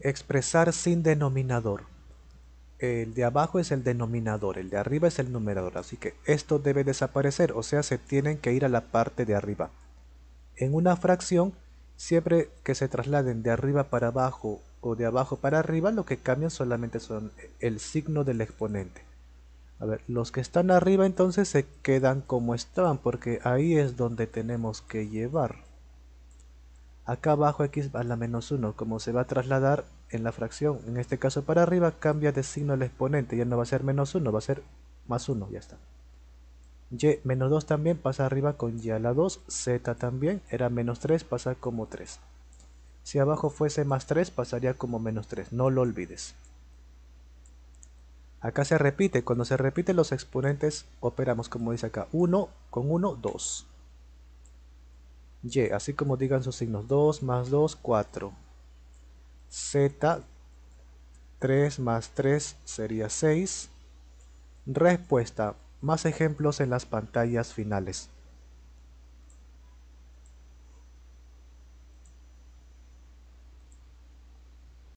Expresar sin denominador. El de abajo es el denominador, el de arriba es el numerador, así que esto debe desaparecer, o sea, se tienen que ir a la parte de arriba. En una fracción, siempre que se trasladen de arriba para abajo o de abajo para arriba, lo que cambian solamente son el signo del exponente. A ver, los que están arriba entonces se quedan como estaban, porque ahí es donde tenemos que llevar acá abajo x a la menos 1, como se va a trasladar en la fracción, en este caso para arriba, cambia de signo el exponente, ya no va a ser menos 1, va a ser más 1, ya está. Y menos 2 también pasa arriba con y a la 2, z también, era menos 3, pasa como 3. Si abajo fuese más 3, pasaría como menos 3, no lo olvides. Acá se repite, cuando se repiten los exponentes operamos como dice acá, 1 con 1, 2. Y, así como digan sus signos, 2 más 2, 4. Z, 3 más 3 sería 6. Respuesta, más ejemplos en las pantallas finales.